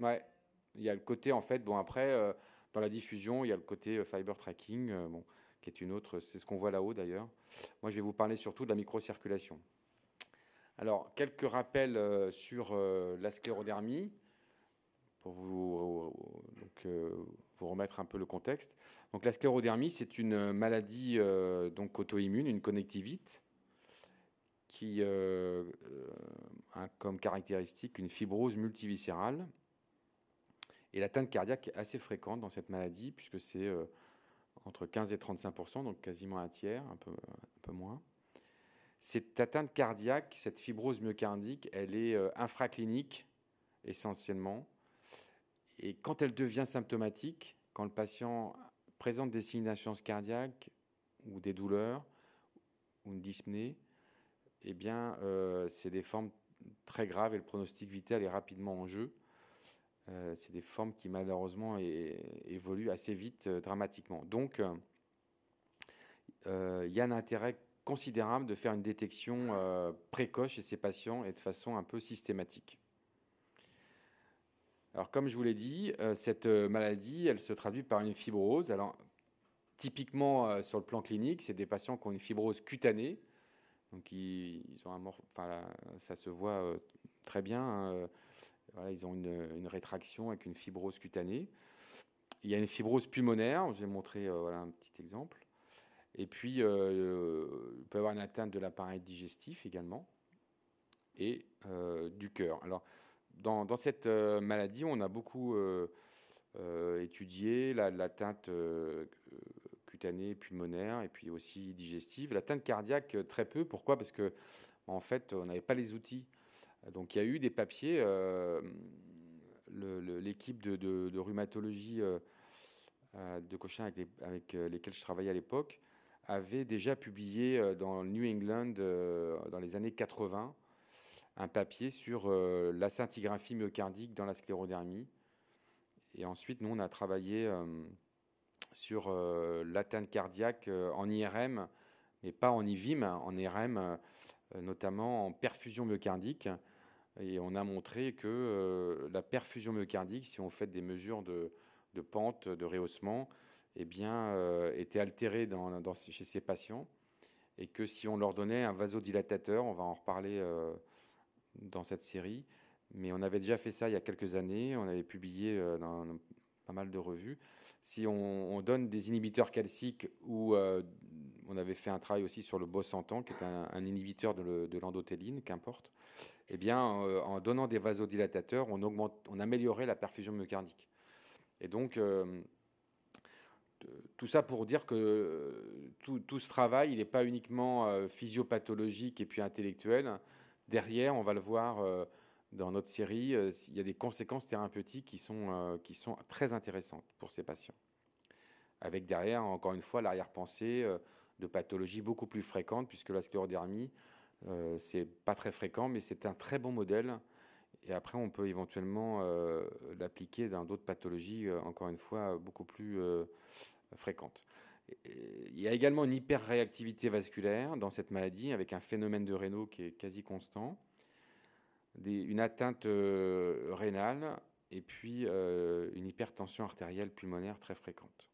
Ouais. Il y a le côté, en fait, bon, après, euh, dans la diffusion, il y a le côté euh, fiber tracking, euh, qui est une autre, c'est ce qu'on voit là-haut d'ailleurs. Moi, je vais vous parler surtout de la microcirculation. Alors, quelques rappels sur la sclérodermie, pour vous, remettre un peu le contexte. Donc, la sclérodermie, c'est une maladie donc auto-immune, une connectivite, qui a comme caractéristique une fibrose multiviscérale et l'atteinte cardiaque est assez fréquente dans cette maladie, puisque c'est euh, entre 15 et 35 donc quasiment un tiers, un peu, un peu moins. Cette atteinte cardiaque, cette fibrose myocardique, elle est euh, infraclinique essentiellement. Et quand elle devient symptomatique, quand le patient présente des signes d'insuffisance cardiaque ou des douleurs ou une dyspnée, eh bien, euh, c'est des formes très graves et le pronostic vital est rapidement en jeu. Euh, c'est des formes qui malheureusement évoluent assez vite euh, dramatiquement. Donc, euh, il y a un intérêt considérable de faire une détection précoce chez ces patients et de façon un peu systématique. Alors, comme je vous l'ai dit, cette maladie, elle se traduit par une fibrose. Alors, typiquement, sur le plan clinique, c'est des patients qui ont une fibrose cutanée. Donc, ils, ont un enfin, ça se voit très bien. Hein, ils ont une, rétraction avec une fibrose cutanée. Il y a une fibrose pulmonaire, j'ai montré montrer euh, un petit exemple. Et puis, euh, euh, il peut y avoir une atteinte de l'appareil digestif également et du cœur. Alors, dans, cette maladie, on a beaucoup étudié l'atteinte cutanée, pulmonaire et puis aussi digestive. L'atteinte cardiaque, très peu. Pourquoi Parce que, en fait, on n'avait pas les outils donc il y a eu des papiers. Euh, l'équipe de, rhumatologie euh, euh, de Cochin avec, lesquels je travaillais à l'époque avait déjà publié dans New England dans les années 80 un papier sur la scintigraphie myocardique dans la sclérodermie. Et ensuite, nous, on a travaillé sur l'atteinte cardiaque en IRM, mais pas en IVIM, hein, en IRM, notamment en perfusion myocardique. Et on a montré que euh, la perfusion myocardique, si on fait des mesures de, pente, de rehaussement, eh bien, euh, était altérée dans, chez ces patients. Et que si on leur donnait un vasodilatateur, on va en reparler euh, dans cette série, mais on avait déjà fait ça il y a quelques années, on avait publié dans pas mal de revues. Si on, donne des inhibiteurs calciques ou on avait fait un travail aussi sur le bosentan, qui est un, inhibiteur de l'endothéline, qu'importe, eh bien, en donnant des vasodilatateurs, on, améliorait la perfusion myocardique. Et donc, euh, tout ça pour dire que euh, tout, ce travail, il n'est pas uniquement euh, physiopathologique et puis intellectuel. Derrière, on va le voir dans notre série, il y a des conséquences thérapeutiques qui sont, qui sont très intéressantes pour ces patients. Avec derrière, encore une fois, l'arrière-pensée de pathologies beaucoup plus fréquentes, puisque la sclérodermie, euh, c'est pas très fréquent, mais c'est un très bon modèle. Et après, on peut éventuellement euh, l'appliquer dans d'autres pathologies, euh, encore une fois, beaucoup plus fréquentes. Il y a également une hyperréactivité vasculaire dans cette maladie, avec un phénomène de rénaux qui est quasi constant, une atteinte rénale et puis une hypertension artérielle pulmonaire très fréquente.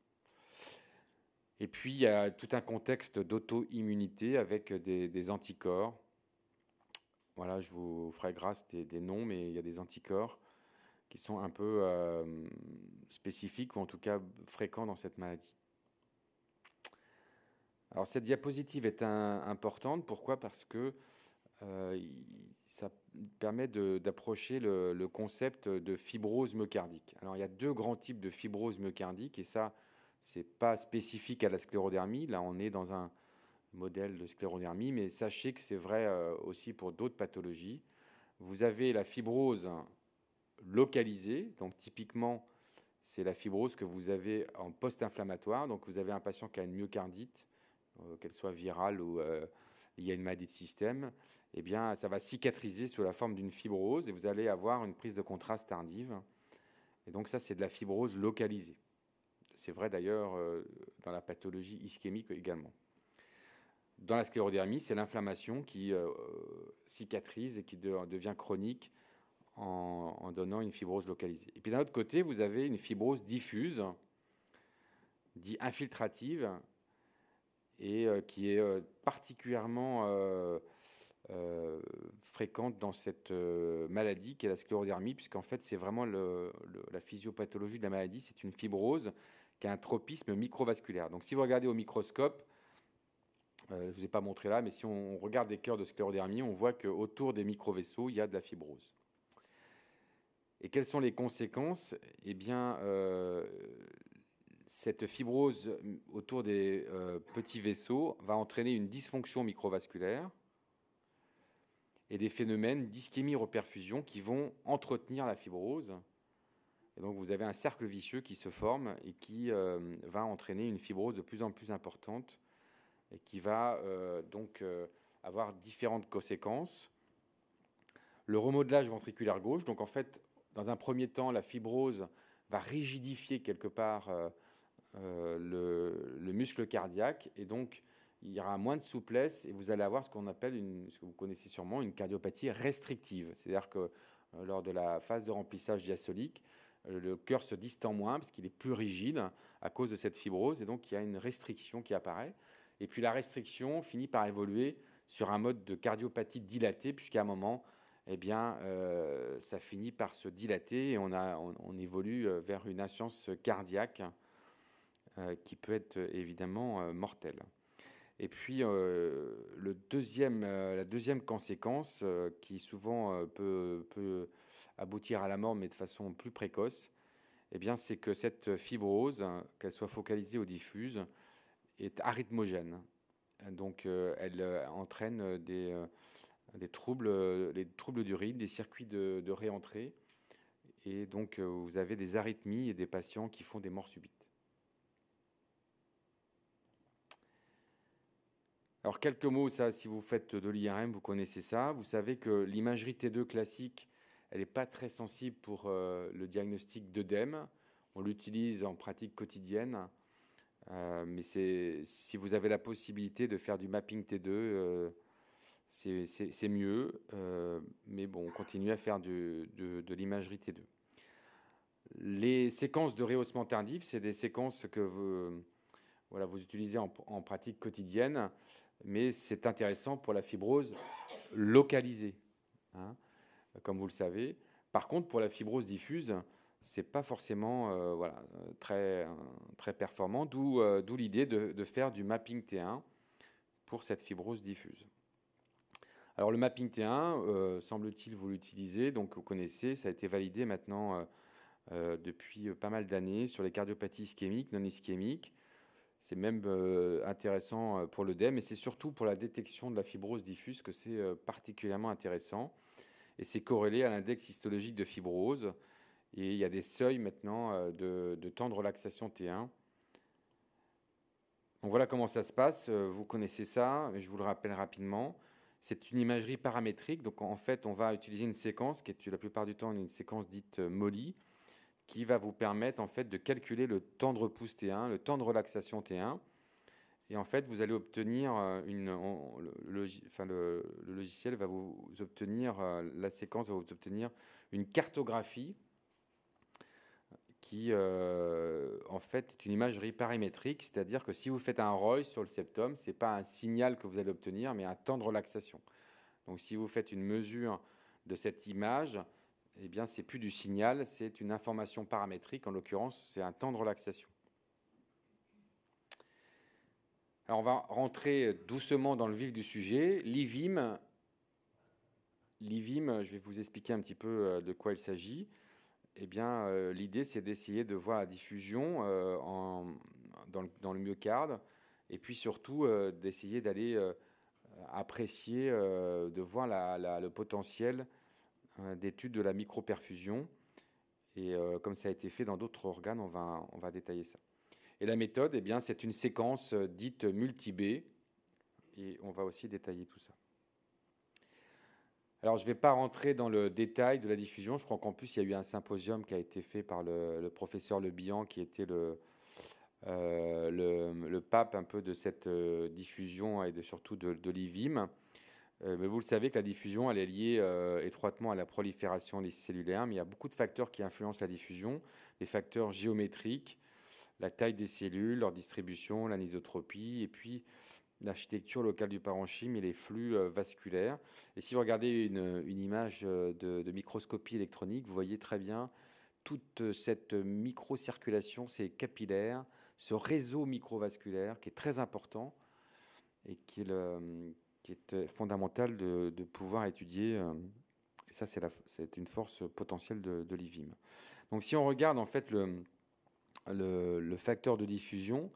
Et puis, il y a tout un contexte d'auto-immunité avec des, anticorps. Voilà, je vous ferai grâce des, noms, mais il y a des anticorps qui sont un peu euh, spécifiques ou en tout cas fréquents dans cette maladie. Alors, cette diapositive est importante. Pourquoi Parce que euh, ça permet d'approcher le, concept de fibrose myocardique. Alors, il y a deux grands types de fibrose myocardique, et ça, c'est pas spécifique à la sclérodermie. Là, on est dans un modèle de sclérodermie, mais sachez que c'est vrai euh, aussi pour d'autres pathologies. Vous avez la fibrose localisée, donc typiquement, c'est la fibrose que vous avez en post-inflammatoire. Donc, vous avez un patient qui a une myocardite, euh, qu'elle soit virale ou euh, il y a une maladie de système, eh bien, ça va cicatriser sous la forme d'une fibrose et vous allez avoir une prise de contraste tardive. Et donc, ça, c'est de la fibrose localisée. C'est vrai d'ailleurs euh, dans la pathologie ischémique également. Dans la sclérodermie, c'est l'inflammation qui euh, cicatrise et qui devient chronique en, donnant une fibrose localisée. Et puis d'un autre côté, vous avez une fibrose diffuse, dit infiltrative, et euh, qui est particulièrement fréquente dans cette maladie qui est la sclérodermie, puisqu'en fait c'est vraiment la physiopathologie de la maladie, c'est une fibrose qui est un tropisme microvasculaire. Donc si vous regardez au microscope, euh, je ne vous ai pas montré là, mais si on, regarde des cœurs de sclérodermie, on voit qu'autour des microvaisseaux, il y a de la fibrose. Et quelles sont les conséquences Eh bien, euh, cette fibrose autour des euh, petits vaisseaux va entraîner une dysfonction microvasculaire et des phénomènes d'ischémie-reperfusion qui vont entretenir la fibrose et donc vous avez un cercle vicieux qui se forme et qui euh, va entraîner une fibrose de plus en plus importante et qui va euh, donc euh, avoir différentes conséquences. Le remodelage ventriculaire gauche, donc en fait, dans un premier temps, la fibrose va rigidifier quelque part le, muscle cardiaque et donc il y aura moins de souplesse et vous allez avoir ce qu'on appelle, ce que vous connaissez sûrement, une cardiopathie restrictive. C'est-à-dire que lors de la phase de remplissage diastolique, euh, le cœur se distend moins parce qu'il est plus rigide à cause de cette fibrose et donc il y a une restriction qui apparaît. Et puis la restriction finit par évoluer sur un mode de cardiopathie dilatée puisqu'à un moment, eh bien, euh, ça finit par se dilater et on, a, on, évolue euh, vers une insuffisance cardiaque qui peut être évidemment mortelle. Et puis, le deuxième, la deuxième conséquence qui souvent peut, peut aboutir à la mort, mais de façon plus précoce, eh bien, c'est que cette fibrose, qu'elle soit focalisée ou diffuse, est arythmogène. Donc, euh, elle euh, entraîne des, euh, des troubles, les troubles du rythme, des circuits de, réentrée. Et donc, vous avez des arythmies et des patients qui font des morts subites. Alors, quelques mots, ça, si vous faites de l'IRM, vous connaissez ça. Vous savez que l'imagerie T2 classique elle n'est pas très sensible pour euh, le diagnostic d'œdème. On l'utilise en pratique quotidienne. Euh, mais si vous avez la possibilité de faire du mapping T2, euh, c'est mieux. mais bon, on continue à faire de, l'imagerie T2. Les séquences de rehaussement tardif, c'est des séquences que vous, voilà, vous utilisez en, pratique quotidienne, mais c'est intéressant pour la fibrose localisée. Hein comme vous le savez. Par contre, pour la fibrose diffuse, c'est pas forcément euh, voilà, très, très performant, d'où euh, l'idée de, faire du mapping T1 pour cette fibrose diffuse. Alors le mapping T1, euh, semble-t-il, vous l'utilisez, donc vous connaissez, ça a été validé maintenant depuis pas mal d'années sur les cardiopathies ischémiques, non ischémiques. C'est même intéressant pour le l'EDM, et c'est surtout pour la détection de la fibrose diffuse que c'est particulièrement intéressant et c'est corrélé à l'index histologique de fibrose. Et il y a des seuils maintenant euh, de, temps de relaxation T1. Donc voilà comment ça se passe. Euh, vous connaissez ça, mais je vous le rappelle rapidement. C'est une imagerie paramétrique. Donc en fait, on va utiliser une séquence qui est la plupart du temps une séquence dite euh, molly, qui va vous permettre en fait de calculer le temps de repousse T1, le temps de relaxation T1. Et en fait, vous allez obtenir euh, une. le, logiciel va vous obtenir, euh, la séquence va vous obtenir une cartographie qui, euh, en fait, est une imagerie paramétrique. C'est-à-dire que si vous faites un ROI sur le septum, ce n'est pas un signal que vous allez obtenir, mais un temps de relaxation. Donc, si vous faites une mesure de cette image, eh bien, c'est plus du signal, c'est une information paramétrique. En l'occurrence, c'est un temps de relaxation. Alors on va rentrer doucement dans le vif du sujet. L'IVIM, je vais vous expliquer un petit peu euh, de quoi il s'agit. Eh bien, euh, l'idée, c'est d'essayer de voir la diffusion euh, dans, le, dans, myocarde, et puis surtout d'essayer d'aller apprécier, de voir le potentiel d'étude de la microperfusion. Et comme ça a été fait dans d'autres organes, on va, on va détailler ça. Et la méthode, eh bien, c'est une séquence euh, dite multi-B. Et on va aussi détailler tout ça. Alors, je ne vais pas rentrer dans le détail de la diffusion. Je crois qu'en plus, il y a eu un symposium qui a été fait par le, professeur Le Bihan, qui était euh, le, le, pape un peu de cette euh, diffusion et de, surtout de, l'IVIM. mais vous le savez que la diffusion, elle est liée étroitement à la prolifération des cellulaires, mais il y a beaucoup de facteurs qui influencent la diffusion, des facteurs géométriques, la taille des cellules, leur distribution, l'anisotropie, et puis l'architecture locale du parenchyme et les flux euh, vasculaires. Et si vous regardez une, image euh, de, microscopie électronique, vous voyez très bien toute euh, cette microcirculation, ces capillaires, ce réseau microvasculaire qui est très important et qui est, fondamental de, pouvoir étudier. Et ça, c'est une force potentielle de, de l'IVIM. Donc si on regarde en fait le, le, facteur de diffusion,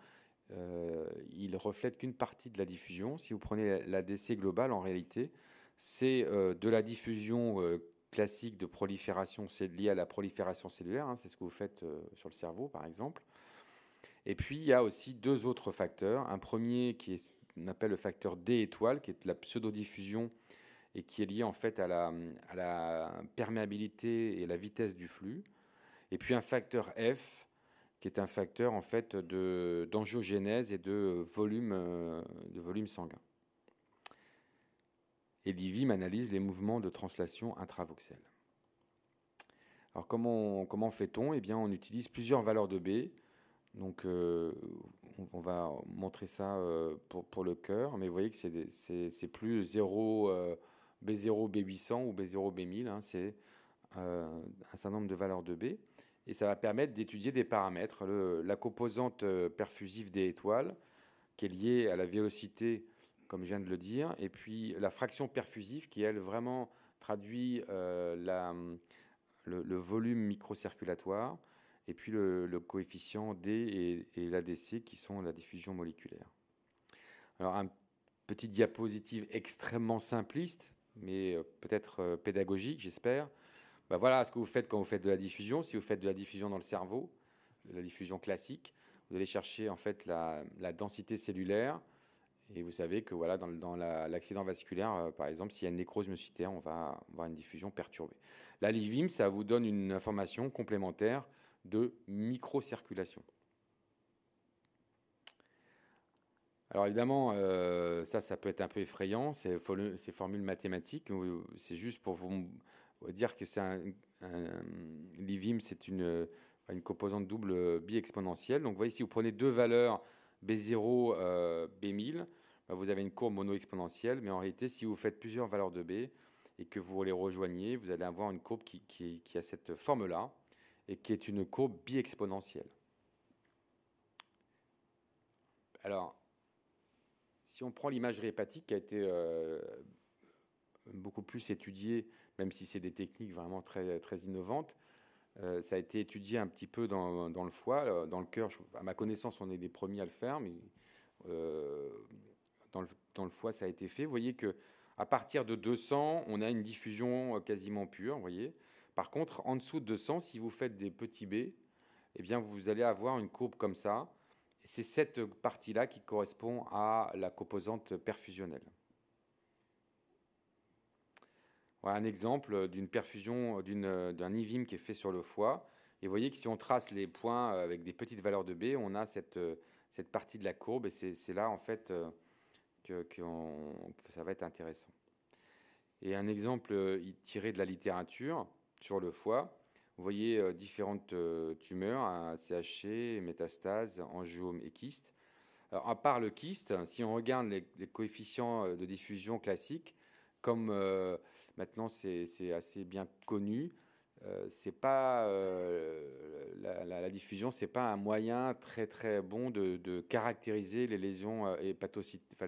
euh, il reflète qu'une partie de la diffusion. Si vous prenez l'ADC globale, en réalité, c'est euh, de la diffusion euh, classique de prolifération C'est lié à la prolifération cellulaire. Hein, c'est ce que vous faites euh, sur le cerveau, par exemple. Et puis, il y a aussi deux autres facteurs. Un premier qui est on appelle le facteur D étoile, qui est la pseudo diffusion et qui est lié en fait à la perméabilité et la vitesse du flux. Et puis un facteur F qui est un facteur en fait d'angiogénèse et de euh, volume euh, de volume sanguin. Et l'IVIM analyse les mouvements de translation intravoxelle. Alors comment, comment fait-on Eh bien, on utilise plusieurs valeurs de B. Donc, euh, on, va montrer ça pour, le cœur, mais vous voyez que c'est plus 0, B0, B800 ou B0, B1000. Hein. c'est un certain nombre de valeurs de B et ça va permettre d'étudier des paramètres. la composante euh, perfusive des étoiles, qui est liée à la vélocité, comme je viens de le dire, et puis la fraction perfusive, qui elle vraiment traduit euh, le, volume microcirculatoire, et puis le, coefficient D et, l'ADC, qui sont la diffusion moléculaire. Alors, un petite diapositive extrêmement simpliste, mais euh, peut-être pédagogique, j'espère. Bah voilà ce que vous faites quand vous faites de la diffusion. Si vous faites de la diffusion dans le cerveau, de la diffusion classique, vous allez chercher en fait la, densité cellulaire. Et vous savez que voilà, dans, l'accident vasculaire, euh, par exemple, s'il y a une nécrose myocitaire, on va avoir une diffusion perturbée. La livim, ça vous donne une information complémentaire de microcirculation. Alors évidemment, euh, ça, ça peut être un peu effrayant, ces, formules mathématiques. C'est juste pour vous on euh, va dire que c'est un, l'IVIM, c'est une, euh, une composante double euh, bi-exponentielle. Donc, vous voyez, si vous prenez deux valeurs B0, B1000, bah, vous avez une courbe mono-exponentielle. Mais en réalité, si vous faites plusieurs valeurs de B et que vous les rejoignez, vous allez avoir une courbe qui, a cette forme-là et qui est une courbe bi-exponentielle. Alors, si on prend l'imagerie hépatique qui a été beaucoup plus étudiée même si c'est des techniques vraiment très, très innovantes. Euh, ça a été étudié un petit peu dans, le foie, euh, dans le cœur. à ma connaissance, on est des premiers à le faire, mais euh, dans, le, foie, ça a été fait. Vous voyez que à partir de 200, on a une diffusion quasiment pure. Vous voyez. Par contre, en dessous de 200, si vous faites des petits B, eh bien, vous allez avoir une courbe comme ça. C'est cette partie-là qui correspond à la composante perfusionnelle un exemple d'une perfusion, euh, euh, d'un IVIM qui est fait sur le foie. Et vous voyez que si on trace les points euh, avec des petites valeurs de B, on a cette, partie de la courbe et c'est là en fait que, ça va être intéressant. Et un exemple tiré de la littérature sur le foie, vous voyez différentes tumeurs, un CHC, métastase, angiome et kyste. à part le kyste, si on regarde les coefficients de diffusion classiques, comme euh, maintenant c'est assez bien connu, euh, c'est pas euh, la, la, la, diffusion, c'est pas un moyen très très bon de, caractériser les lésions les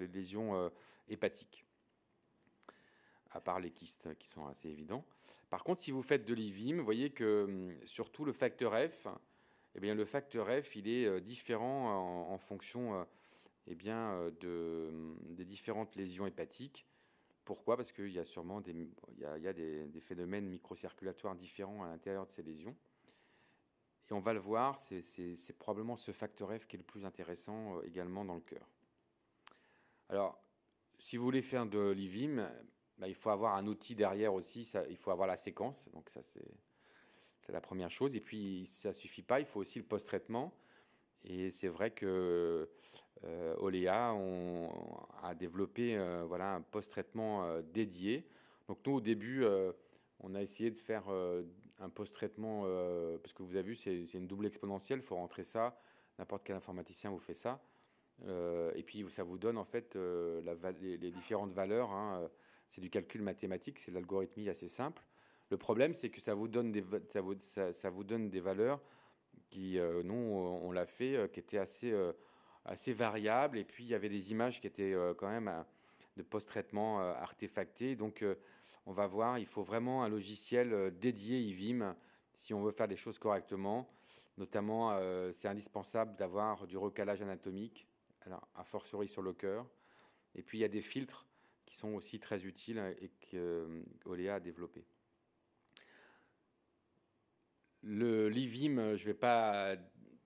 lésions hépatiques, à part les kystes hein, qui sont assez évidents. Par contre, si vous faites de l'IVIM, vous voyez que hum, surtout le facteur F, eh bien le facteur F, il est différent en, fonction, eh bien de, hum, des différentes lésions hépatiques. Pourquoi Parce qu'il y a sûrement des, il y a, des, phénomènes microcirculatoires différents à l'intérieur de ces lésions. Et on va le voir, c'est probablement ce facteur F qui est le plus intéressant euh, également dans le cœur. Alors, si vous voulez faire de l'IVIM, bah, il faut avoir un outil derrière aussi, il faut avoir la séquence, donc ça c'est la première chose. Et puis ça ne suffit pas, il faut aussi le post-traitement. Et c'est vrai que euh, Oléa a développé euh, voilà, un post-traitement euh, dédié. Donc nous, au début, on a essayé de faire un post-traitement, parce que vous avez vu, c'est une double exponentielle, il faut rentrer ça, n'importe quel informaticien vous fait ça. et puis ça vous donne en fait les, différentes valeurs. Hein, c'est du calcul mathématique, c'est de l'algorithmie assez simple. Le problème, c'est que ça vous donne des, ça vous, donne des valeurs qui, nous, on l'a fait, qui étaient assez assez variable. Et puis, il y avait des images qui étaient euh, quand même euh, de post-traitement euh, artefactées. Donc, on va voir, il faut vraiment un logiciel dédié IVIM si on veut faire des choses correctement. Notamment, c'est indispensable d'avoir du recalage anatomique, alors, a fortiori sur le cœur. Et puis, il y a des filtres qui sont aussi très utiles et que Oléa a développé. Le l'IVIM, je ne vais pas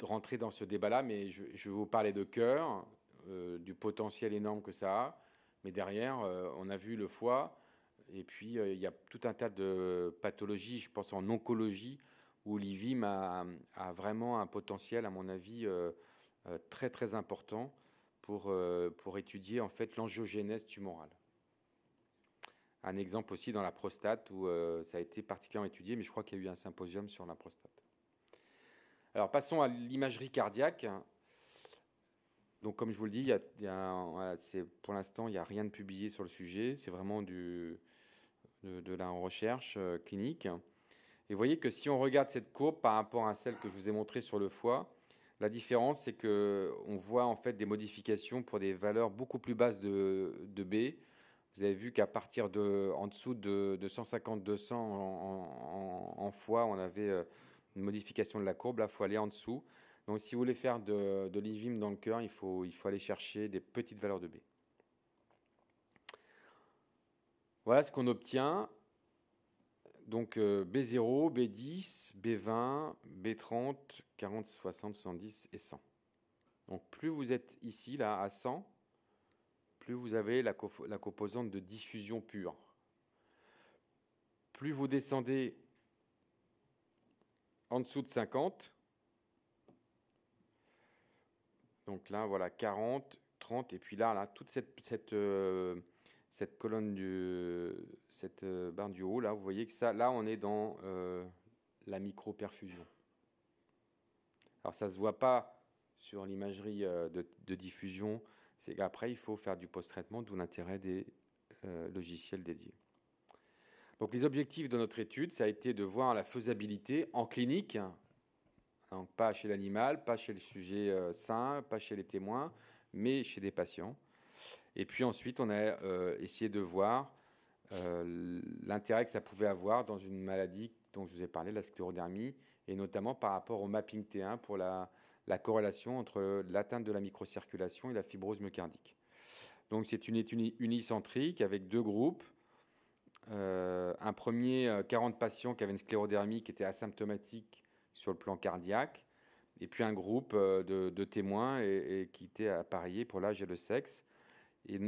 rentrer dans ce débat-là, mais je, vais vous parler de cœur, euh, du potentiel énorme que ça a. Mais derrière, euh, on a vu le foie, et puis euh, il y a tout un tas de pathologies, je pense en oncologie, où l'IVIM a, vraiment un potentiel, à mon avis, très très important pour, pour étudier en fait l'angiogénèse tumorale un exemple aussi dans la prostate où ça a été particulièrement étudié, mais je crois qu'il y a eu un symposium sur la prostate. Alors passons à l'imagerie cardiaque. Donc comme je vous le dis, pour l'instant, il n'y a rien de publié sur le sujet. C'est vraiment de, la recherche euh, clinique. Et vous voyez que si on regarde cette courbe par rapport à celle que je vous ai montrée sur le foie, la différence, c'est qu'on voit en fait des modifications pour des valeurs beaucoup plus basses de, B. Vous avez vu qu'à partir de en dessous de, 150-200 en, foie, on avait euh, une modification de la courbe, là, il faut aller en dessous. Donc, si vous voulez faire de, l'ivim dans le cœur, il faut, il faut aller chercher des petites valeurs de B. Voilà ce qu'on obtient. Donc B0, B10, B20, B30, 40, 60, 70 et 100. Donc plus vous êtes ici, là, à 100, plus vous avez la, la composante de diffusion pure. Plus vous descendez en dessous de 50. Donc là, voilà, 40, 30. Et puis là, là toute cette, cette, euh, cette colonne, du, cette euh, barre du haut, là, vous voyez que ça, là, on est dans euh, la micro-perfusion. Alors, ça ne se voit pas sur l'imagerie de, de, diffusion. C'est qu'après, il faut faire du post-traitement, d'où l'intérêt des logiciels dédiés. Donc les objectifs de notre étude, ça a été de voir la faisabilité en clinique, donc pas chez l'animal, pas chez le sujet euh, sain, pas chez les témoins, mais chez des patients. Et puis ensuite, on a euh, essayé de voir euh, l'intérêt que ça pouvait avoir dans une maladie dont je vous ai parlé, la sclérodermie, et notamment par rapport au mapping T1 pour la, la corrélation entre l'atteinte de la microcirculation et la fibrose myocardique. Donc c'est une étude unicentrique avec deux groupes euh, un premier 40 euh, patients qui avaient une sclérodermie qui était asymptomatique sur le plan cardiaque, et puis un groupe euh, de, témoins et, qui étaient à parier pour l'âge et le sexe. Et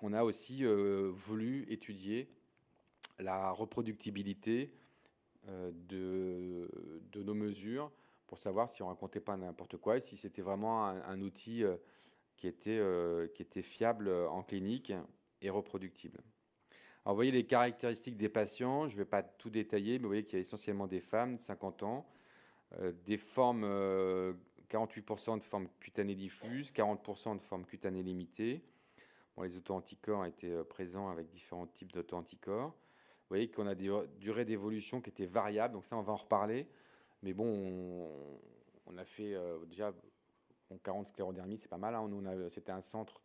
on a aussi voulu étudier la reproductibilité de, nos mesures pour savoir si on racontait pas n'importe quoi et si c'était vraiment un, un outil qui, était, qui était fiable en clinique et reproductible vous voyez les caractéristiques des patients. Je ne vais pas tout détailler, mais vous voyez qu'il y a essentiellement des femmes de 50 ans, euh, des formes, 48% euh, de formes cutanées diffuses, 40% de formes cutanées limitées. Bon, les anticorps étaient euh, présents avec différents types d'auto-anticorps. Vous voyez qu'on a des durées d'évolution qui étaient variables, donc ça, on va en reparler. Mais bon, on, a fait déjà 40 sclérodermies, c'est pas mal. Hein. Nous, c'était un centre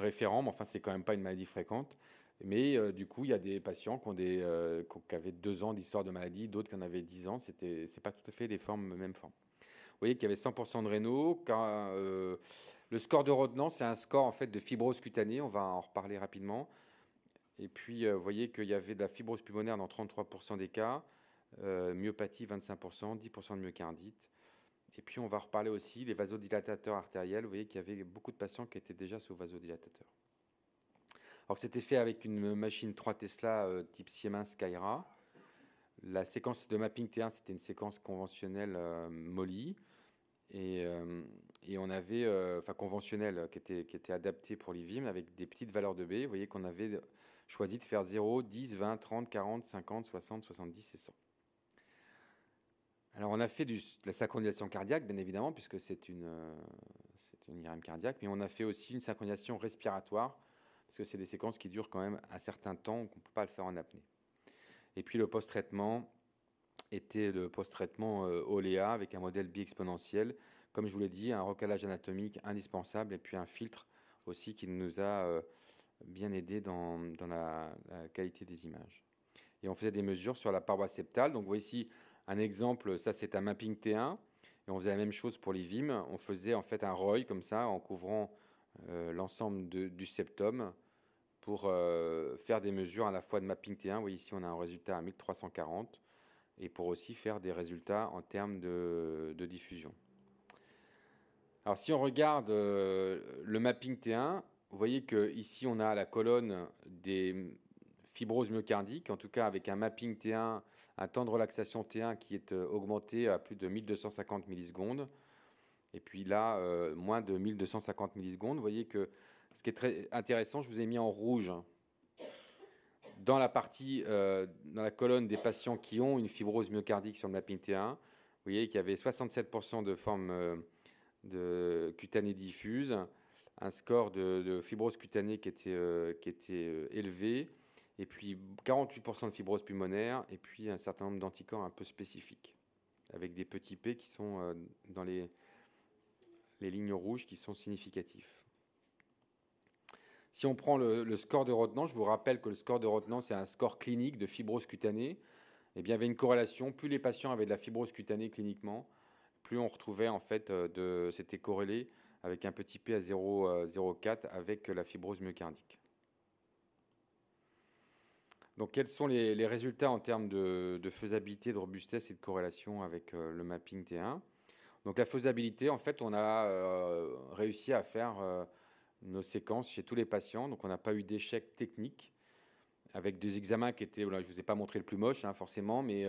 référent, mais enfin, c'est quand même pas une maladie fréquente. Mais euh, du coup, il y a des patients qui, des, euh, avaient deux ans d'histoire de maladie, d'autres qui en avaient dix ans. Ce n'est pas tout à fait les formes, mêmes formes. Vous voyez qu'il y avait 100% de rénaux. Euh, le score de retenance, c'est un score en fait de fibrose cutanée. On va en reparler rapidement. Et puis, vous voyez qu'il y avait de la fibrose pulmonaire dans 33% des cas, myopathie 25%, 10% de myocardite. Et puis, on va reparler aussi des vasodilatateurs artériels. Vous voyez qu'il y avait beaucoup de patients qui étaient déjà sous vasodilatateurs. Alors, c'était fait avec une machine 3 Tesla euh, type Siemens Skyra. La séquence de mapping T1, c'était une séquence conventionnelle euh, euh Et, on avait, euh, enfin conventionnelle, qui était, qui était adaptée pour l'IVIM avec des petites valeurs de B. Vous voyez qu'on avait choisi de faire 0, 10, 20, 30, 40, 50, 60, 70 et 100. Alors, on a fait de la synchronisation cardiaque, bien évidemment, puisque c'est une, euh, IRM cardiaque, mais on a fait aussi une synchronisation respiratoire, parce que c'est des séquences qui durent quand même un certain temps, qu'on ne peut pas le faire en apnée. Et puis, le post-traitement était le post-traitement Oléa euh, OLEA avec un modèle bi-exponentiel. Comme je vous l'ai dit, un recalage anatomique indispensable et puis un filtre aussi qui nous a euh, bien aidé dans, la, la, qualité des images. Et on faisait des mesures sur la paroi septale. Donc, vous voyez ici un exemple, ça c'est un mapping T1, et on faisait la même chose pour les VIM. On faisait en fait un ROI comme ça, en couvrant euh, l'ensemble du septum pour euh, faire des mesures à la fois de mapping T1. Vous voyez ici, on a un résultat à 1340 et pour aussi faire des résultats en termes de, diffusion. Alors si on regarde euh, le mapping T1, vous voyez que ici on a la colonne des fibrose myocardique, en tout cas avec un mapping T1, un temps de relaxation T1 qui est euh, augmenté à plus de 1250 millisecondes. Et puis là, euh, moins de 1250 millisecondes. Vous voyez que ce qui est très intéressant, je vous ai mis en rouge hein. dans la partie, euh, dans la colonne des patients qui ont une fibrose myocardique sur le mapping T1. Vous voyez qu'il y avait 67% de forme de cutanée diffuse, un score de, de fibrose cutanée qui était, qui était élevé, et puis 48% de fibrose pulmonaire, et puis un certain nombre d'anticorps un peu spécifiques, avec des petits P qui sont euh, dans les, lignes rouges qui sont significatifs. Si on prend le, score de retenance, je vous rappelle que le score de retenance c'est un score clinique de fibrose cutanée. et eh bien, il y avait une corrélation. Plus les patients avaient de la fibrose cutanée cliniquement, plus on retrouvait en fait euh, c'était corrélé avec un petit P à 0,04 euh, avec la fibrose myocardique. Donc, quels sont les, résultats en termes de, faisabilité, de robustesse et de corrélation avec euh, le mapping T1 Donc, la faisabilité, en fait, on a euh, réussi à faire euh, nos séquences chez tous les patients. Donc, on n'a pas eu d'échec technique avec des examens qui étaient, voilà, je ne vous ai pas montré le plus moche, hein, forcément, mais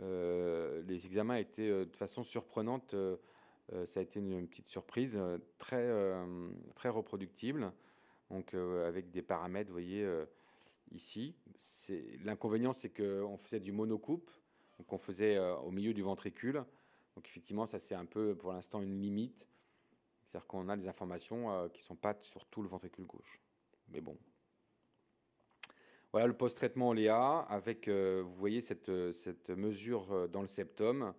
les examens étaient de façon surprenante. ça a été une, petite surprise, très, très reproductible. Donc, avec des paramètres, vous voyez ici. L'inconvénient, c'est qu'on faisait du monocoupe, donc on faisait euh, au milieu du ventricule. Donc effectivement, ça c'est un peu pour l'instant une limite. C'est-à-dire qu'on a des informations euh, qui ne sont pas sur tout le ventricule gauche. Mais bon. Voilà le post-traitement Léa, avec, euh, vous voyez, cette, mesure dans le septum,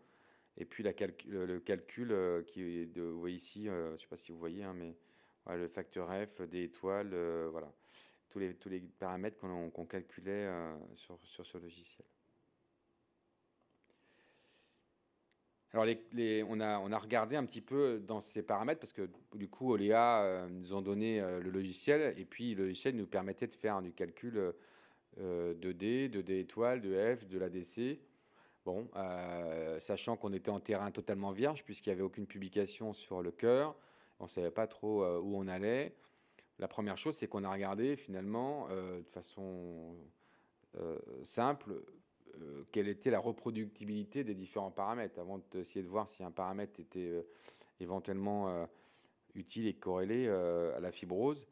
et puis le calcul qui est de, vous voyez ici, je ne sais pas si vous voyez, hein, mais le facteur F des étoiles, voilà tous les, paramètres qu'on calculait euh, sur, ce logiciel. Alors, on, a, regardé un petit peu dans ces paramètres parce que du coup, Oléa euh, nous ont donné euh, le logiciel et puis le logiciel nous permettait de faire du calcul de d de d étoile, de F, de l'ADC. Bon, sachant qu'on était en terrain totalement vierge puisqu'il n'y avait aucune publication sur le cœur, on ne savait pas trop où on allait. La première chose, c'est qu'on a regardé finalement euh, de façon euh, simple euh, quelle était la reproductibilité des différents paramètres avant d'essayer de voir si un paramètre était éventuellement utile et corrélé à la fibrose.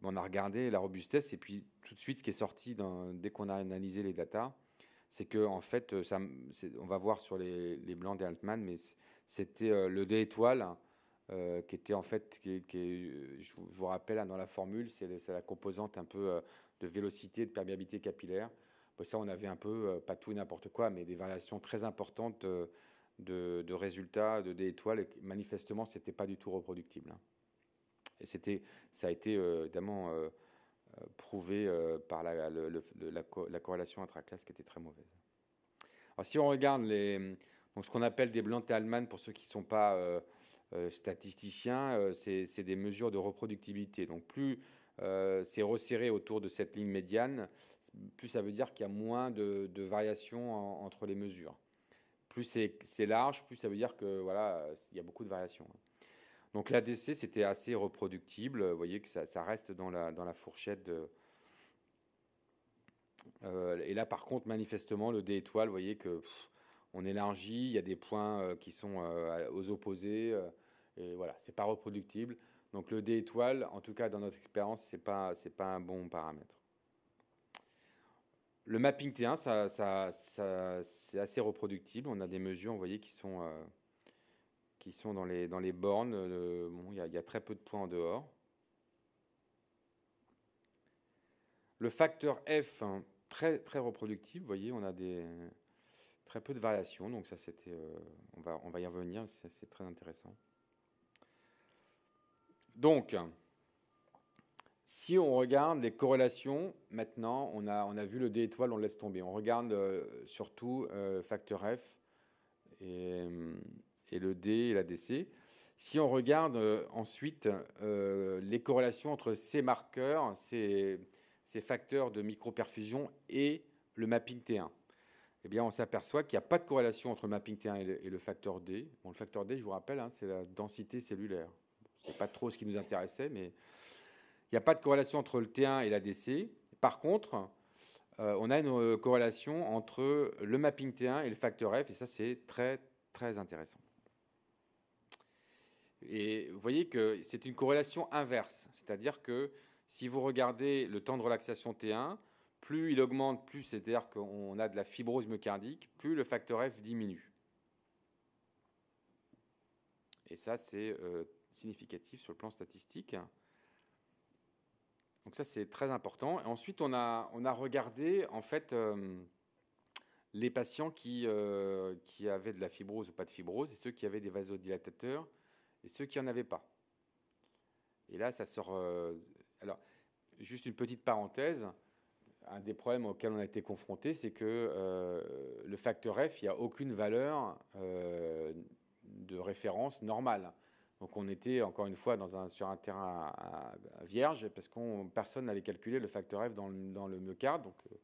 Ben, on a regardé la robustesse et puis tout de suite, ce qui est sorti dès qu'on a analysé les datas, c'est que en fait, on va voir sur les, les blancs des Altman, mais c'était le D étoile hein, euh, qui était en fait, qui, euh, je vous rappelle, hein, dans la formule, c'est la composante un peu euh, de vélocité, de perméabilité capillaire. ça, on avait un peu, pas tout et n'importe quoi, mais des variations très importantes de, résultats, de des étoiles. Et manifestement, ce n'était pas du tout reproductible. Hein. Et ça a été évidemment prouvé par la, corrélation intra la, corrélation intraclasse qui était très mauvaise. Alors si on regarde les, donc ce qu'on appelle des blancs allemandes, pour ceux qui ne sont pas euh, statisticien, euh, c'est des mesures de reproductibilité. Donc plus euh, c'est resserré autour de cette ligne médiane, plus ça veut dire qu'il y a moins de, variations entre les mesures. Plus c'est large, plus ça veut dire que voilà, il y a beaucoup de variations. Donc l'ADC, c'était assez reproductible. Vous voyez que ça, reste dans la, fourchette. De... et là, par contre, manifestement, le D étoile, vous voyez que on élargit, il y a des points euh, qui sont euh, aux opposés. Euh, et voilà, c'est pas reproductible. Donc le D étoile, en tout cas dans notre expérience, c'est pas c'est pas un bon paramètre. Le mapping T1, c'est assez reproductible. On a des mesures, vous voyez, qui sont, qui sont dans, les, dans les bornes. il y, a très peu de points en dehors. Le facteur F, très, très reproductible. Vous voyez, on a des, peu de variations, donc ça c'était, euh, on, va, on va y revenir, c'est très intéressant. Donc, si on regarde les corrélations, maintenant, on a, on a vu le D étoile, on laisse tomber. On regarde euh, surtout euh, facteur F et, euh, le D et la DC. Si on regarde ensuite les corrélations entre ces marqueurs, ces, ces facteurs de microperfusion et le mapping T1 eh bien, on s'aperçoit qu'il n'y a pas de corrélation entre le mapping T1 et le, facteur D. Bon, le facteur D, je vous rappelle, hein, c'est la densité cellulaire. Ce n'est pas trop ce qui nous intéressait, mais il n'y a pas de corrélation entre le T1 et l'ADC. Par contre, euh, on a une euh, corrélation entre le mapping T1 et le facteur F, et ça, c'est très, très intéressant. Et vous voyez que c'est une corrélation inverse, c'est-à-dire que si vous regardez le temps de relaxation T1, plus il augmente, plus c'est-à-dire qu'on a de la fibrose myocardique, plus le facteur F diminue. Et ça, c'est euh, significatif sur le plan statistique. Donc ça, c'est très important. Et ensuite, on a, regardé, en fait, euh, les patients qui, euh, qui avaient de la fibrose ou pas de fibrose, et ceux qui avaient des vasodilatateurs, et ceux qui n'en avaient pas. Et là, ça sort... alors, juste une petite parenthèse un des problèmes auxquels on a été confronté, c'est que euh, le facteur F, il n'y a aucune valeur euh, de référence normale. Donc on était encore une fois dans un, sur un terrain vierge parce que personne n'avait calculé le facteur F dans le, dans Donc euh,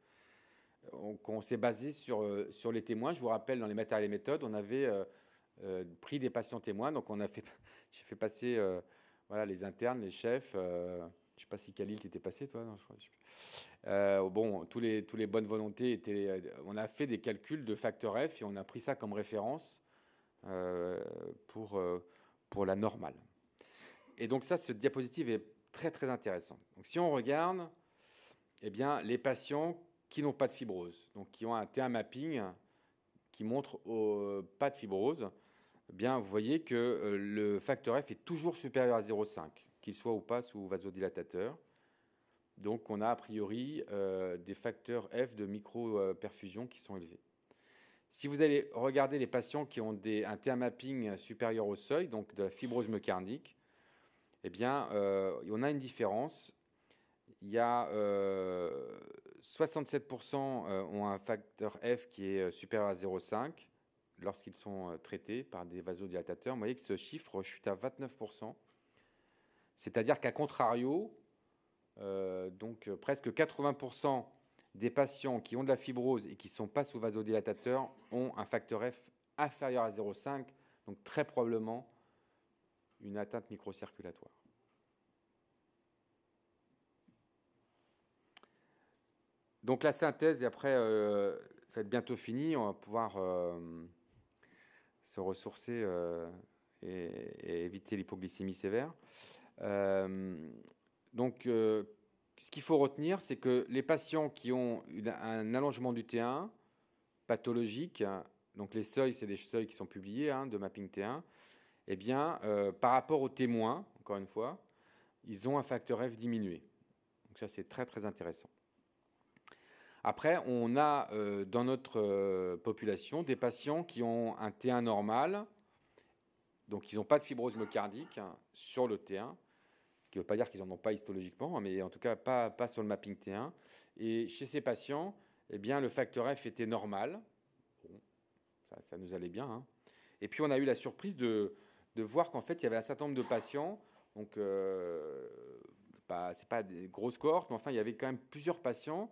on, s'est basé sur, sur, les témoins. Je vous rappelle, dans les matériels et méthodes, on avait pris des patients témoins. Donc on a fait, j'ai fait passer voilà, les internes, les chefs. je ne sais pas si Khalil t'était passé, toi. Non, je euh, bon, tous les, bonnes volontés étaient. Euh, on a fait des calculs de facteur F et on a pris ça comme référence euh, pour, la normale. Et donc, ça, ce diapositive est très, très intéressant. Donc, si on regarde, eh bien, les patients qui n'ont pas de fibrose, donc qui ont un T1 mapping qui montre pas de fibrose, eh bien, vous voyez que le facteur F est toujours supérieur à 0,5, qu'il soit ou pas sous vasodilatateur. Donc on a a priori euh, des facteurs F de micro qui sont élevés. Si vous allez regarder les patients qui ont des, un thermapping supérieur au seuil, donc de la fibrose myocardique, eh bien, euh, on a une différence. Il y a 67% euh, ont un facteur F qui est supérieur à 0,5 lorsqu'ils sont traités par des vasodilatateurs. Vous voyez que ce chiffre chute à 29%. C'est-à-dire qu'à contrario, euh, donc euh, presque 80% des patients qui ont de la fibrose et qui ne sont pas sous vasodilatateur ont un facteur F inférieur à 0,5, donc très probablement une atteinte microcirculatoire. Donc la synthèse, et après, euh, ça va être bientôt fini, on va pouvoir se ressourcer et, et, éviter l'hypoglycémie sévère. Donc, euh, ce qu'il faut retenir, c'est que les patients qui ont un allongement du T1 pathologique, hein, donc les seuils, c'est des seuils qui sont publiés hein, de mapping T1, eh bien, euh, par rapport aux témoins, encore une fois, ils ont un facteur F diminué. Donc ça, c'est très très intéressant. Après, on a euh, dans notre population des patients qui ont un T1 normal, donc ils n'ont pas de fibrose myocardique hein, sur le T1, qui ne veut pas dire qu'ils n'en ont pas histologiquement, hein, mais en tout cas pas, pas sur le mapping T1. Et chez ces patients, eh bien, le facteur F était normal. ça, nous allait bien. Hein. Et puis on a eu la surprise de, voir qu'en fait, il y avait un certain nombre de patients. Donc, euh, pas, c'est pas des grosses cohortes, mais enfin, il y avait quand même plusieurs patients,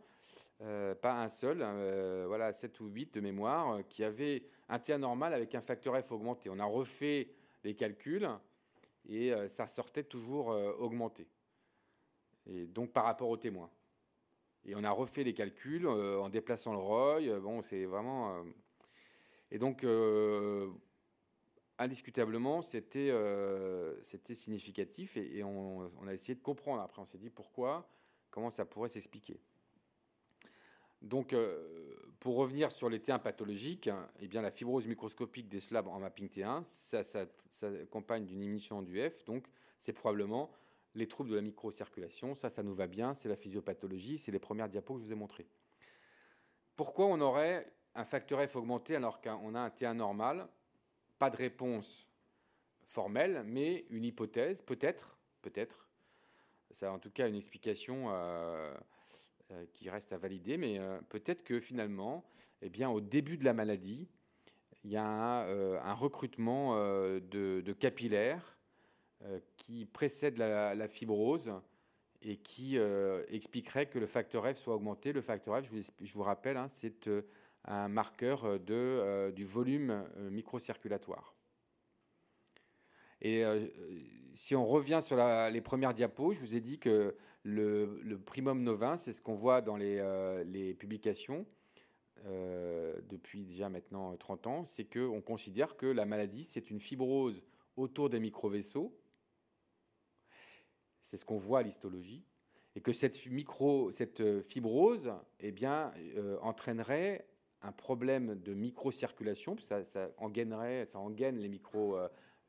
euh, pas un seul, hein, euh, voilà, 7 ou 8 de mémoire, euh, qui avaient un T1 normal avec un facteur F augmenté. On a refait les calculs et euh, ça sortait toujours euh, augmenté. Et donc par rapport aux témoins. Et on a refait les calculs euh, en déplaçant le ROI. bon, c'est vraiment. et donc, indiscutablement, c'était significatif et, on, a essayé de comprendre. Après, on s'est dit pourquoi, comment ça pourrait s'expliquer. Donc, euh, pour revenir sur les T1 pathologiques, hein, eh bien, la fibrose microscopique des slabs en mapping T1 ça, ça, ça s'accompagne d'une émission du F. Donc, c'est probablement les troubles de la microcirculation. Ça, ça nous va bien. C'est la physiopathologie. C'est les premières diapos que je vous ai montrées. Pourquoi on aurait un facteur F augmenté alors qu'on a un T1 normal Pas de réponse formelle, mais une hypothèse, peut-être, peut-être. Ça a en tout cas une explication. Euh, euh, qui reste à valider, mais euh, peut-être que finalement, eh bien, au début de la maladie, il y a un, euh, recrutement de, capillaires qui précède la, fibrose et qui expliquerait que le facteur F soit augmenté. Le facteur F, je vous, rappelle, hein, c'est un marqueur de, du volume microcirculatoire. Et si on revient sur les premières diapos, je vous ai dit que le, primum novin, c'est ce qu'on voit dans les, euh, publications euh, depuis déjà maintenant 30 euh, ans, c'est qu'on considère que la maladie, c'est une fibrose autour des micro-vaisseaux. C'est ce qu'on voit à l'histologie. Et que cette, fibrose eh bien, entraînerait un problème de microcirculation, ça, ça engaine les micro,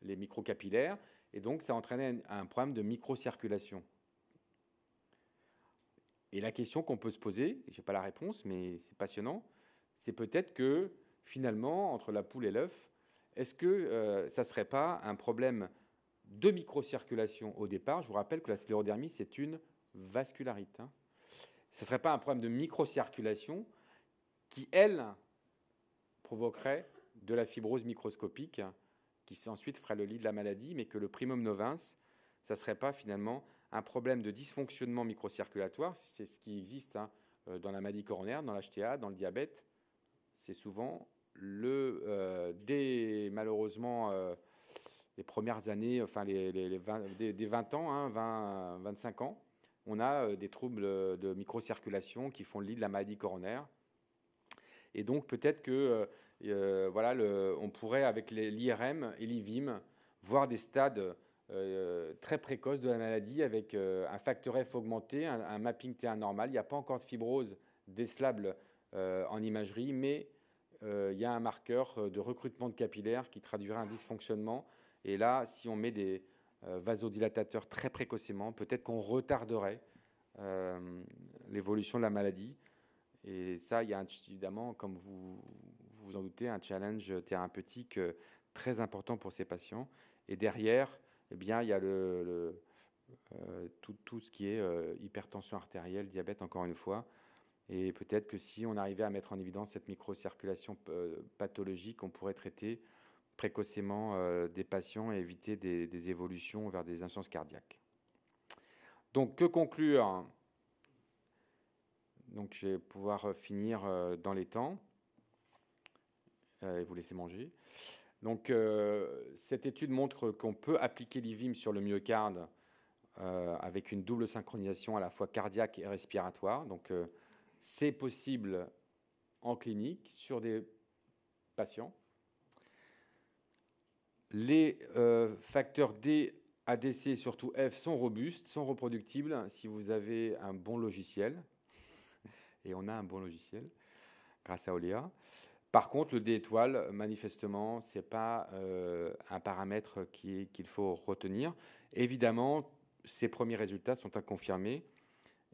microcapillaires, et donc ça entraînait un, un problème de microcirculation. Et la question qu'on peut se poser, je n'ai pas la réponse, mais c'est passionnant, c'est peut-être que finalement, entre la poule et l'œuf, est-ce que euh, ça ne serait pas un problème de microcirculation au départ Je vous rappelle que la sclérodermie, c'est une vascularite. Hein. Ce ne serait pas un problème de microcirculation qui, elle, provoquerait de la fibrose microscopique qui ensuite ferait le lit de la maladie, mais que le primum novins, ça ne serait pas finalement un problème de dysfonctionnement microcirculatoire, c'est ce qui existe hein, euh, dans la maladie coronaire, dans l'HTA, dans le diabète. C'est souvent le, euh, dès malheureusement euh, les premières années, enfin les, 20, des, 20 ans, 20, hein, 25 ans, on a des troubles de microcirculation qui font le lit de la maladie coronaire. Et donc peut-être que voilà, on pourrait avec l'IRM et l'IVIM voir des stades euh, très précoce de la maladie avec euh, un facteur F augmenté, un, mapping T1 normal. Il n'y a pas encore de fibrose décelable euh, en imagerie, mais il y a un marqueur de recrutement de capillaires qui traduirait un dysfonctionnement. Et là, si on met des vasodilatateurs très précocement, peut-être qu'on retarderait l'évolution de la maladie. Et ça, il y a évidemment, comme vous vous en doutez, un challenge thérapeutique très important pour ces patients. Et derrière, eh bien, il y a euh, tout, ce qui est euh, hypertension artérielle, diabète, encore une fois. Et peut-être que si on arrivait à mettre en évidence cette microcirculation euh, pathologique, on pourrait traiter précocement des patients et éviter des, évolutions vers des insuffisances cardiaques. Donc, que conclure Donc, je vais pouvoir finir dans les temps et vous laisser manger. Donc, euh, cette étude montre qu'on peut appliquer l'IVIM sur le myocarde euh, avec une double synchronisation à la fois cardiaque et respiratoire. Donc, euh, c'est possible en clinique sur des patients. Les facteurs D, ADC et surtout F sont robustes, sont reproductibles si vous avez un bon logiciel. Et on a un bon logiciel grâce à Oléa. Par contre, le d étoile, manifestement, ce n'est pas euh, un paramètre qu'il faut retenir. Évidemment, ces premiers résultats sont à confirmer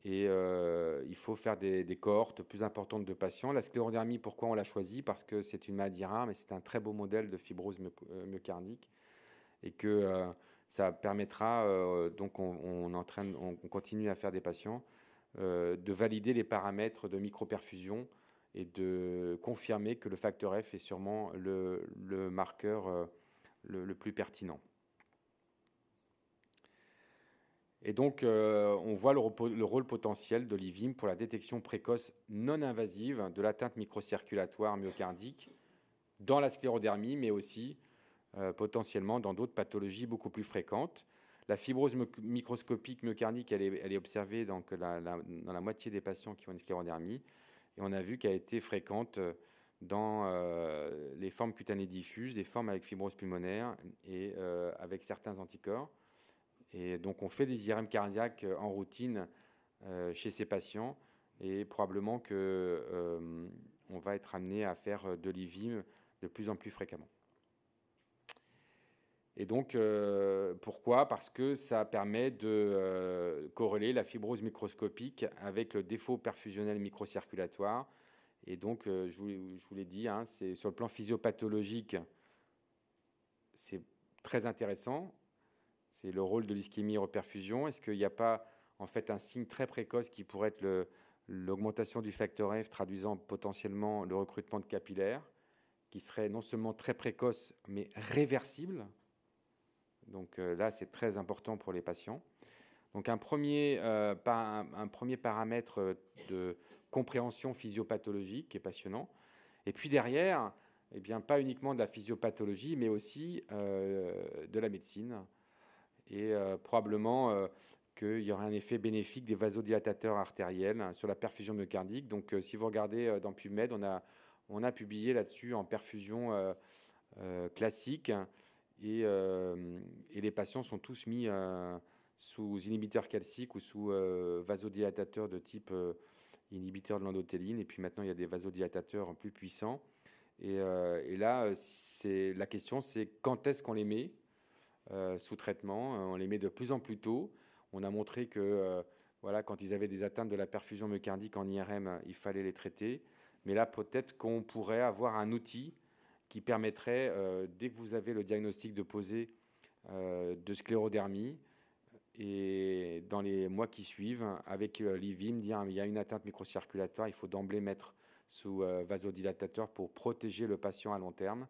et euh, il faut faire des, cohortes plus importantes de patients. La sclérodermie, pourquoi on l'a choisie Parce que c'est une maladie rare, mais c'est un très beau modèle de fibrose euh, myocardique et que ça permettra, donc on, entraîne, on, continue à faire des patients, de valider les paramètres de microperfusion et de confirmer que le facteur F est sûrement le, marqueur euh, le, plus pertinent. Et donc, euh, on voit le, rôle potentiel de l'IVIM pour la détection précoce non invasive de l'atteinte microcirculatoire myocardique dans la sclérodermie, mais aussi euh, potentiellement dans d'autres pathologies beaucoup plus fréquentes. La fibrose microscopique myocardique, elle est, observée dans la moitié des patients qui ont une sclérodermie et on a vu qu'elle a été fréquente euh, dans euh, les formes cutanées diffuses, des formes avec fibrose pulmonaire et euh, avec certains anticorps. Et donc on fait des IRM cardiaques en routine chez ces patients et probablement qu'on va être amené à faire de l'IVIM de plus en plus fréquemment. Et donc, euh, pourquoi Parce que ça permet de euh, corréler la fibrose microscopique avec le défaut perfusionnel microcirculatoire. Et donc, euh, je, vous, l'ai dit, c'est sur le plan physiopathologique, c'est très intéressant. C'est le rôle de l'ischémie reperfusion. Est-ce qu'il n'y a pas en fait un signe très précoce qui pourrait être l'augmentation du facteur F traduisant potentiellement le recrutement de capillaires, qui serait non seulement très précoce mais réversible donc euh, là, c'est très important pour les patients. Donc un premier, euh, un, premier, paramètre euh, de compréhension physiopathologique qui est passionnant. Et puis derrière, eh bien, pas uniquement de la physiopathologie, mais aussi de la médecine. Et probablement qu'il y aurait un effet bénéfique des vasodilatateurs artériels hein, sur la perfusion myocardique. Donc si vous regardez dans PubMed, on a, on a publié là-dessus en perfusion classique. Hein, euh, et, les patients sont tous mis euh, sous inhibiteurs calciques ou sous euh, vasodilatateurs de type inhibiteur de l'endothéline. Et puis maintenant, il y a des vasodilatateurs plus puissants. Et, là, c'est, la question, c'est quand est-ce qu'on les met sous traitement On les met de plus en plus tôt. On a montré que voilà, quand ils avaient des atteintes de la perfusion myocardique en IRM, il fallait les traiter. Mais là, peut-être qu'on pourrait avoir un outil qui permettrait, euh, dès que vous avez le diagnostic de poser euh, de sclérodermie, et dans les mois qui suivent, avec euh, l'IVIM, dire qu'il y a une atteinte microcirculatoire, il faut d'emblée mettre sous vasodilatateur pour protéger le patient à long terme.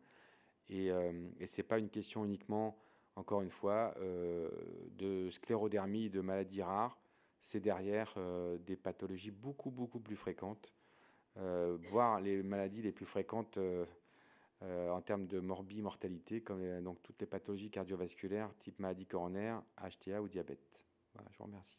Et, et ce n'est pas une question uniquement, encore une fois, de sclérodermie, de maladies rares. C'est derrière des pathologies beaucoup, beaucoup plus fréquentes, voire les maladies les plus fréquentes euh, en termes de morbide mortalité, comme euh, donc toutes les pathologies cardiovasculaires, type maladie coronaire, HTA ou diabète. je vous remercie.